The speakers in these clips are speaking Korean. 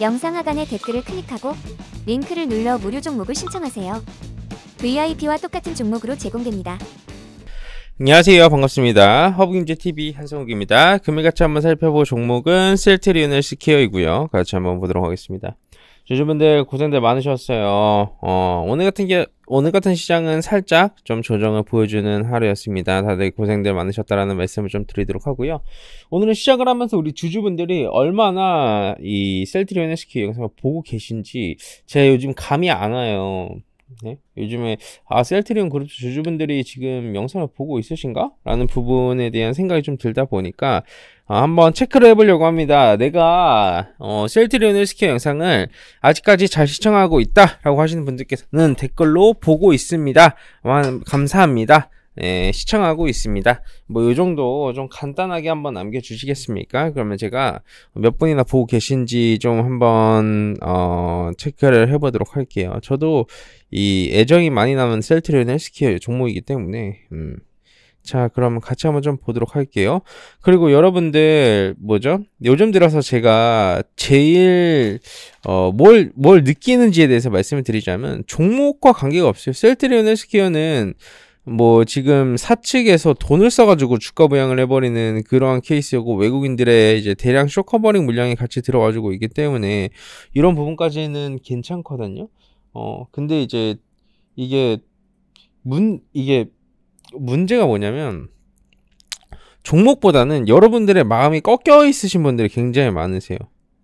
영상 하단의 댓글을 클릭하고 링크를 눌러 무료 종목을 신청하세요. VIP와 똑같은 종목으로 제공됩니다. 안녕하세요. 반갑습니다. 허브경제TV 한성욱입니다. 금일 같이 한번 살펴볼 종목은 셀트리온을 시케어이고요. 같이 한번 보도록 하겠습니다. 주주분들 고생들 많으셨어요. 어, 오늘 같은 게, 오늘 같은 시장은 살짝 좀 조정을 보여주는 하루였습니다. 다들 고생들 많으셨다라는 말씀을 좀 드리도록 하고요. 오늘은 시작을 하면서 우리 주주분들이 얼마나 이 셀트리온 의 SQ 영상을 보고 계신지 제가 요즘 감이 안 와요. 네? 요즘에 아 셀트리온 그룹 주주분들이 지금 영상을 보고 있으신가? 라는 부분에 대한 생각이 좀 들다 보니까 아, 한번 체크를 해보려고 합니다. 내가 어, 셀트리온 헬스케 영상을 아직까지 잘 시청하고 있다 라고 하시는 분들께서는 댓글로 보고 있습니다. 와, 감사합니다. 예, 시청하고 있습니다. 뭐 이 정도 좀 간단하게 한번 남겨주시겠습니까? 그러면 제가 몇 분이나 보고 계신지 좀 한번 어, 체크를 해보도록 할게요. 저도 이 애정이 많이 남은 셀트리온 헬스케어 종목이기 때문에 음. 자, 그럼 같이 한번 좀 보도록 할게요. 그리고 여러분들, 뭐죠? 요즘 들어서 제가 제일, 어, 뭘, 뭘 느끼는지에 대해서 말씀을 드리자면, 종목과 관계가 없어요. 셀트리온 헬스케어는 뭐 지금 사측에서 돈을 써가지고 주가 부양을 해버리는 그러한 케이스였고 외국인들의 이제 대량 쇼커버링 물량이 같이 들어가지고 있기 때문에 이런 부분까지는 괜찮거든요. 어 근데 이제 이게 문 이게 문제가 뭐냐면 종목보다는 여러분들의 마음이 꺾여 있으신 분들이 굉장히 많으세요.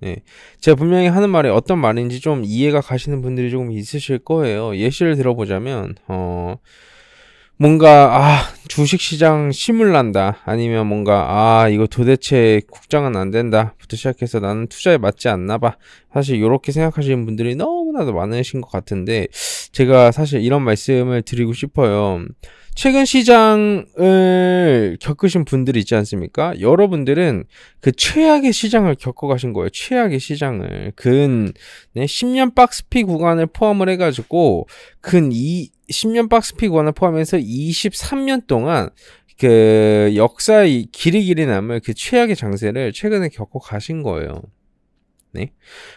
예. 제가 분명히 하는 말이 어떤 말인지 좀 이해가 가시는 분들이 조금 있으실 거예요. 예시를 들어보자면 어 뭔가 아 주식시장 심을난다 아니면 뭔가 아 이거 도대체 국장은 안 된다 부터 시작해서 나는 투자에 맞지 않나 봐 사실 이렇게 생각하시는 분들이 너무나도 많으신 것 같은데 제가 사실 이런 말씀을 드리고 싶어요 최근 시장을 겪으신 분들 이 있지 않습니까 여러분들은 그 최악의 시장을 겪어가신 거예요 최악의 시장을 근 10년 박스피 구간을 포함을 해가지고 근이 10년 박스픽1을 포함해서 23년 동안 그 역사의 길이 길이 남을 그 최악의 장세를 최근에 겪고 가신 거예요. 네.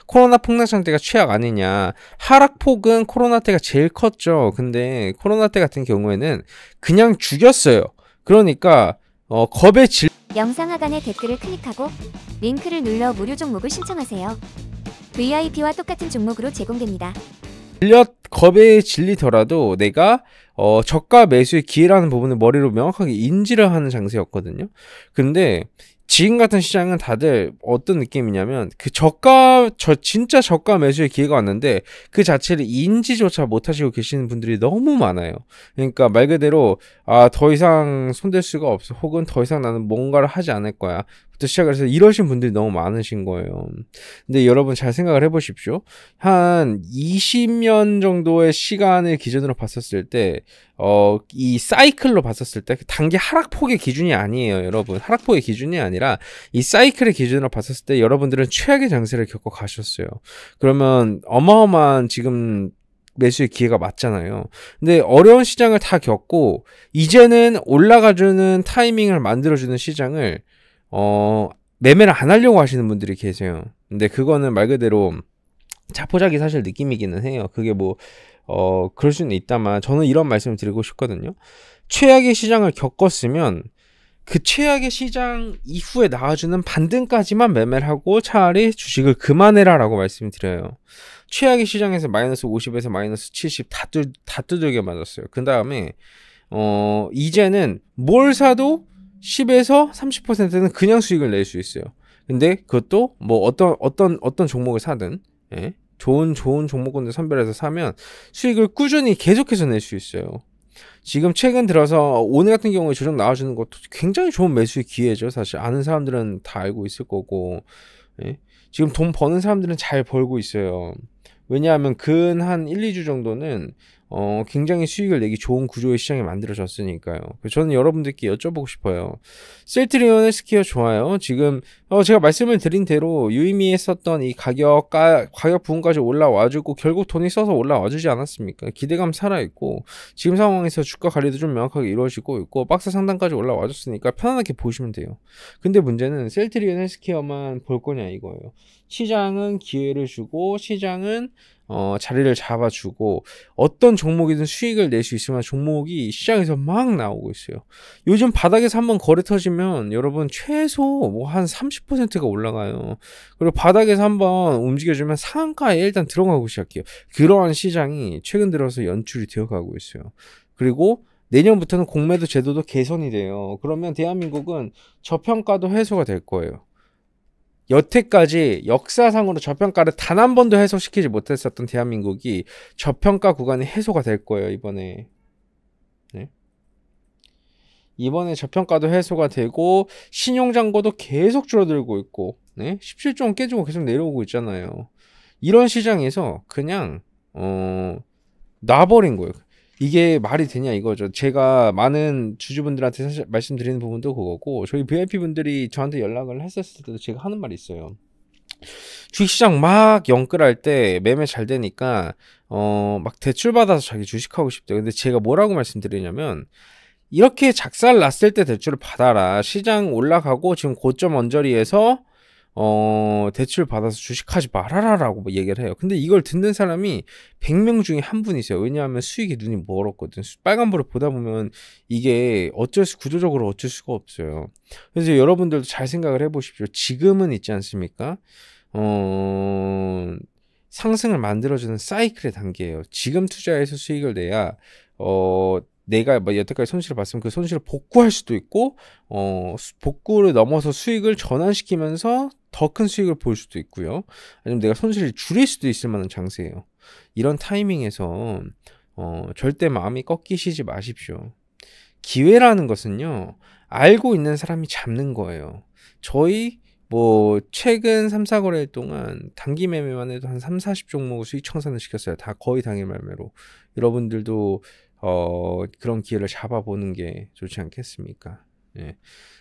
코로나 폭락장 때가 최악 아니냐. 하락폭은 코로나 때가 제일 컸죠. 근데 코로나 때 같은 경우에는 그냥 죽였어요. 그러니까 어, 겁에 질 영상 하단의 댓글을 클릭하고 링크를 눌러 무료 종목을 신청하세요. VIP와 똑같은 종목으로 제공됩니다. 질렸 겁에 질리더라도 내가 어, 저가 매수의 기회라는 부분을 머리로 명확하게 인지를 하는 장세였거든요. 근데 지금 같은 시장은 다들 어떤 느낌이냐면 그 저가 저 진짜 저가 매수의 기회가 왔는데 그 자체를 인지조차 못하시고 계시는 분들이 너무 많아요. 그러니까 말 그대로 아 더 이상 손댈 수가 없어 혹은 더 이상 나는 뭔가를 하지 않을 거야 부터 시작을 해서 이러신 분들이 너무 많으신 거예요. 근데 여러분 잘 생각을 해보십시오. 한 20년 정도의 시간을 기준으로 봤었을 때, 어, 이 사이클로 봤었을 때, 단계 하락폭의 기준이 아니에요, 여러분. 하락폭의 기준이 아니라, 이 사이클의 기준으로 봤었을 때, 여러분들은 최악의 장세를 겪어 가셨어요. 그러면 어마어마한 지금 매수의 기회가 맞잖아요. 근데 어려운 시장을 다 겪고 이제는 올라가주는 타이밍을 만들어주는 시장을 어, 매매를 안 하려고 하시는 분들이 계세요. 근데 그거는 말 그대로 자포자기 사실 느낌이기는 해요. 그게 뭐, 어, 그럴 수는 있다만 저는 이런 말씀을 드리고 싶거든요. 최악의 시장을 겪었으면 그 최악의 시장 이후에 나와주는 반등까지만 매매를 하고 차라리 주식을 그만해라 라고 말씀드려요. 을 최악의 시장에서 마이너스 50에서 마이너스 70다 다 두들겨 맞았어요. 그 다음에, 어, 이제는 뭘 사도 10에서 30%는 그냥 수익을 낼 수 있어요. 근데 그것도 뭐 어떤 어떤 어떤 종목을 사든 예? 좋은 좋은 종목군을 선별해서 사면 수익을 꾸준히 계속해서 낼 수 있어요. 지금 최근 들어서 오늘 같은 경우에 조정 나와주는 것도 굉장히 좋은 매수의 기회죠. 사실 아는 사람들은 다 알고 있을 거고 예? 지금 돈 버는 사람들은 잘 벌고 있어요. 왜냐하면 근 한 1, 2주 정도는 어, 굉장히 수익을 내기 좋은 구조의 시장이 만들어졌으니까요. 저는 여러분들께 여쭤보고 싶어요. 셀트리온 헬스케어 좋아요. 지금 어, 제가 말씀을 드린 대로 유의미했었던 이 가격 가, 가격 부분까지 올라와주고 결국 돈이 써서 올라와주지 않았습니까? 기대감 살아있고 지금 상황에서 주가 관리도 좀 명확하게 이루어지고 있고 박스 상단까지 올라와줬으니까 편안하게 보시면 돼요. 근데 문제는 셀트리온 헬스케어만 볼 거냐 이거예요. 시장은 기회를 주고 시장은 어, 자리를 잡아주고 어떤 종목이든 수익을 낼 수 있으면 종목이 시장에서 막 나오고 있어요. 요즘 바닥에서 한번 거래 터지면 여러분 최소 뭐 한 30%가 올라가요. 그리고 바닥에서 한번 움직여주면 상한가에 일단 들어가고 시작해요. 그러한 시장이 최근 들어서 연출이 되어가고 있어요. 그리고 내년부터는 공매도 제도도 개선이 돼요. 그러면 대한민국은 저평가도 해소가 될 거예요. 여태까지 역사상으로 저평가를 단 한 번도 해소시키지 못했었던 대한민국이 저평가 구간이 해소가 될 거예요 이번에 네? 이번에 저평가도 해소가 되고 신용장고도 계속 줄어들고 있고 네? 17조원 깨지고 계속 내려오고 있잖아요 이런 시장에서 그냥 어 놔버린 거예요 이게 말이 되냐 이거죠. 제가 많은 주주분들한테 사실 말씀드리는 부분도 그거고 저희 VIP 분들이 저한테 연락을 했었을 때도 제가 하는 말이 있어요. 주식시장 막 영끌할 때 매매 잘 되니까 어 막 대출 받아서 자기 주식하고 싶대. 근데 제가 뭐라고 말씀드리냐면 이렇게 작살 났을 때 대출을 받아라. 시장 올라가고 지금 고점 언저리에서 어, 대출 받아서 주식하지 말아라라고 뭐 얘기를 해요. 근데 이걸 듣는 사람이 100명 중에 한 분이세요. 왜냐하면 수익이 눈이 멀었거든. 빨간불을 보다 보면 이게 어쩔 수, 구조적으로 어쩔 수가 없어요. 그래서 여러분들도 잘 생각을 해보십시오. 지금은 있지 않습니까? 어, 상승을 만들어주는 사이클의 단계예요. 지금 투자해서 수익을 내야, 어, 내가 뭐 여태까지 손실을 봤으면 그 손실을 복구할 수도 있고 어 복구를 넘어서 수익을 전환시키면서 더큰 수익을 볼 수도 있고요. 아니면 내가 손실을 줄일 수도 있을 만한 장세예요. 이런 타이밍에서 어, 절대 마음이 꺾이시지 마십시오. 기회라는 것은요, 알고 있는 사람이 잡는 거예요. 저희 뭐 최근 3, 4거래일 동안 단기 매매만 해도 한 3, 40종목 을 수익 청산을 시켰어요. 다 거의 당일 매매로. 여러분들도 어, 그런 기회를 잡아보는 게 좋지 않겠습니까? 예.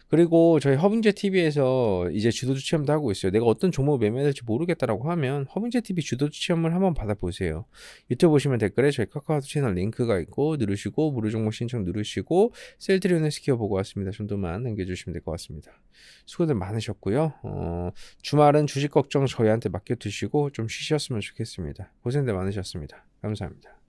그리고 저희 허빙제 TV에서 이제 주도주 체험도 하고 있어요. 내가 어떤 종목 매매될지 모르겠다라고 하면 허빙제 TV 주도주 체험을 한번 받아보세요. 유튜브 보시면 댓글에 저희 카카오톡 채널 링크가 있고 누르시고 무료 종목 신청 누르시고 셀트리온스 시켜보고 왔습니다. 정도만 남겨주시면 될 것 같습니다. 수고들 많으셨고요. 어, 주말은 주식 걱정 저희한테 맡겨두시고 좀 쉬셨으면 좋겠습니다. 고생들 많으셨습니다. 감사합니다.